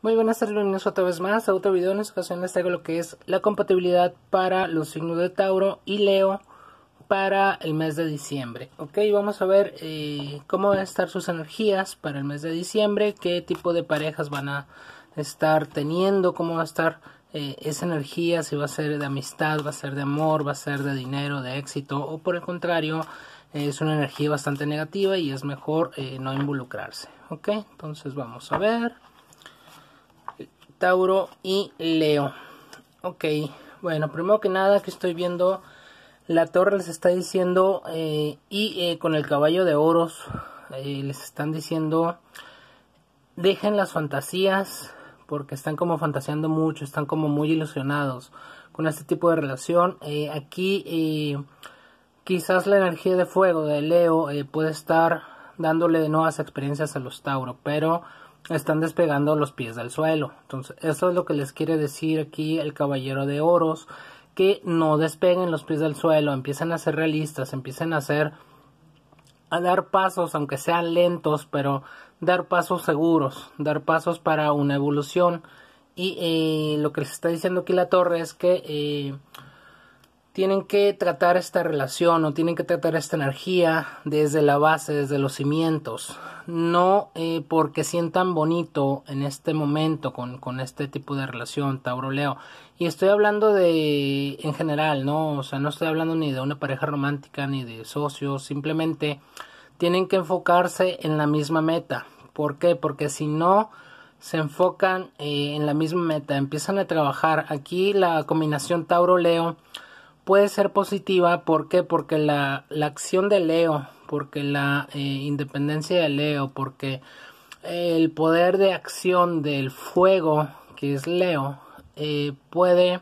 Muy buenas tardes, bienvenidos otra vez más a otro video. En esta ocasión les traigo lo que es la compatibilidad para los signos de Tauro y Leo para el mes de diciembre. Ok, vamos a ver eh, cómo van a estar sus energías para el mes de diciembre, qué tipo de parejas van a estar teniendo, cómo va a estar eh, esa energía, si va a ser de amistad, va a ser de amor, va a ser de dinero, de éxito o por el contrario es una energía bastante negativa y es mejor eh, no involucrarse. Ok, entonces vamos a ver. Tauro y Leo. Ok, bueno, primero que nada que estoy viendo, la torre les está diciendo, eh, y eh, con el caballo de oros, eh, les están diciendo, dejen las fantasías, porque están como fantaseando mucho, están como muy ilusionados con este tipo de relación. aquí quizás la energía de fuego de Leo puede estar dándole nuevas experiencias a los Tauro, pero están despegando los pies del suelo. Entonces, eso es lo que les quiere decir aquí el caballero de oros, que no despeguen los pies del suelo, empiecen a ser realistas, empiecen a ser a dar pasos, aunque sean lentos, pero dar pasos seguros, dar pasos para una evolución. Y eh, lo que les está diciendo aquí la torre es que eh, tienen que tratar esta relación o tienen que tratar esta energía desde la base, desde los cimientos. No eh, porque sientan bonito en este momento con, este tipo de relación, Tauro Leo. Y estoy hablando de en general, ¿no? O sea, no estoy hablando ni de una pareja romántica ni de socios, simplemente tienen que enfocarse en la misma meta. ¿Por qué? Porque si no se enfocan eh, en la misma meta, empiezan a trabajar. Aquí la combinación Tauro-Leo puede ser positiva, ¿por qué? Porque la, acción de Leo, porque la eh, independencia de Leo, porque eh, el poder de acción del fuego, que es Leo, eh, puede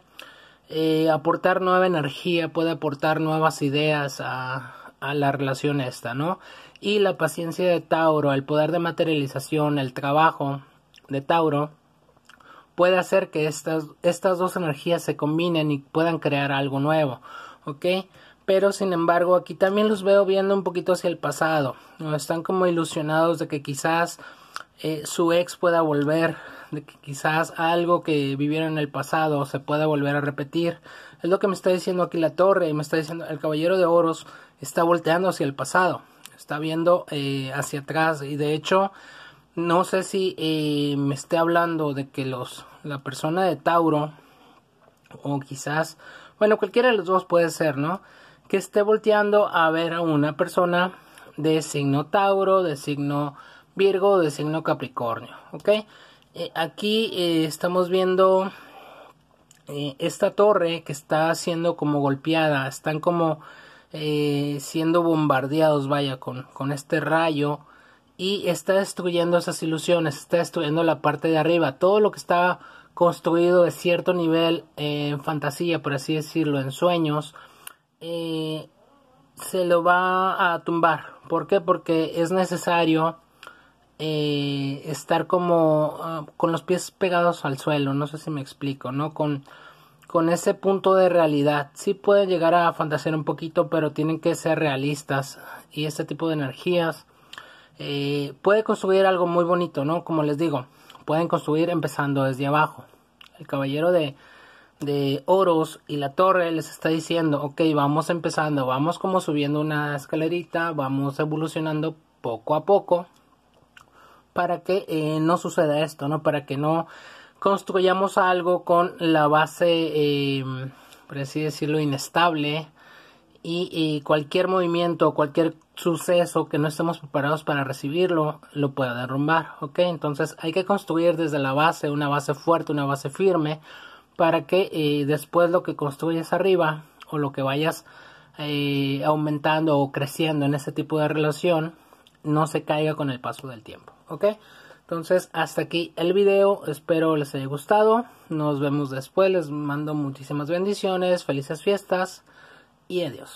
aportar nueva energía, puede aportar nuevas ideas a, a la relación esta, ¿no? Y la paciencia de Tauro, el poder de materialización, el trabajo de Tauro, puede hacer que estas, estas dos energías se combinen y puedan crear algo nuevo, ¿ok? Pero sin embargo, aquí también los veo viendo un poquito hacia el pasado, ¿no? están como ilusionados de que quizás eh, su ex pueda volver, de que quizás algo que vivieron en el pasado se pueda volver a repetir. Es lo que me está diciendo aquí la torre y me está diciendo el caballero de oros está volteando hacia el pasado, está viendo eh, hacia atrás y de hecho no sé si eh, me esté hablando de que los, la persona de Tauro, o quizás, bueno, cualquiera de los dos puede ser, ¿no? Que esté volteando a ver a una persona de signo Tauro, de signo Virgo, de signo Capricornio, ¿ok? Eh, aquí eh, estamos viendo esta torre que está siendo como golpeada, están como siendo bombardeados, vaya, con, con este rayo y está destruyendo esas ilusiones, está destruyendo la parte de arriba, todo lo que está construido de cierto nivel en fantasía, por así decirlo, en sueños, eh, se lo va a tumbar. ¿Por qué? Porque es necesario eh, estar como ah, con los pies pegados al suelo, no sé si me explico, ¿no? Con, con ese punto de realidad. Sí pueden llegar a fantasear un poquito, pero tienen que ser realistas. Y este tipo de energías eh, puede construir algo muy bonito, ¿no? Como les digo, pueden construir empezando desde abajo. El caballero de, de oros y la torre les está diciendo, ok, vamos empezando, vamos como subiendo una escalerita, vamos evolucionando poco a poco para que eh, no suceda esto, ¿no? Para que no construyamos algo con la base, eh, por así decirlo, inestable y, cualquier movimiento cualquier suceso que no estemos preparados para recibirlo lo pueda derrumbar, ¿ok? Entonces hay que construir desde la base una base fuerte, una base firme, para que eh, después lo que construyes arriba o lo que vayas eh, aumentando o creciendo en ese tipo de relación no se caiga con el paso del tiempo, ¿ok? Entonces hasta aquí el video, espero les haya gustado, nos vemos después, les mando muchísimas bendiciones, felices fiestas y adiós.